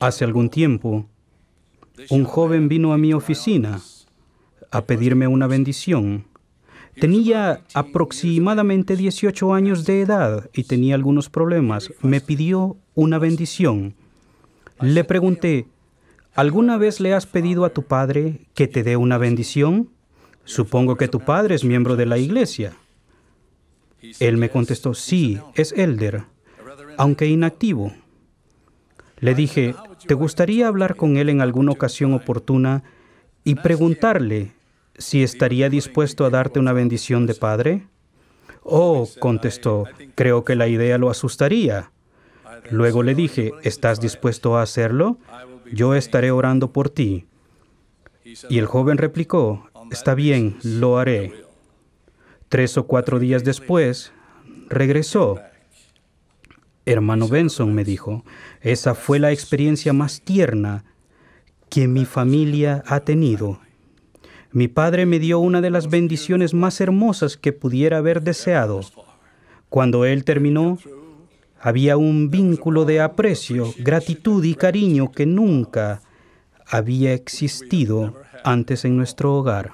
Hace algún tiempo, un joven vino a mi oficina a pedirme una bendición. Tenía aproximadamente 18 años de edad y tenía algunos problemas. Me pidió una bendición. Le pregunté, ¿alguna vez le has pedido a tu padre que te dé una bendición? Supongo que tu padre es miembro de la iglesia. Él me contestó, sí, es elder, aunque inactivo. Le dije, ¿te gustaría hablar con él en alguna ocasión oportuna y preguntarle si estaría dispuesto a darte una bendición de padre? Oh, contestó, creo que la idea lo asustaría. Luego le dije, ¿estás dispuesto a hacerlo? Yo estaré orando por ti. Y el joven replicó, está bien, lo haré. Tres o cuatro días después, regresó Hermano Benson me dijo, esa fue la experiencia más tierna que mi familia ha tenido. Mi padre me dio una de las bendiciones más hermosas que pudiera haber deseado. Cuando él terminó, había un vínculo de aprecio, gratitud y cariño que nunca había existido antes en nuestro hogar.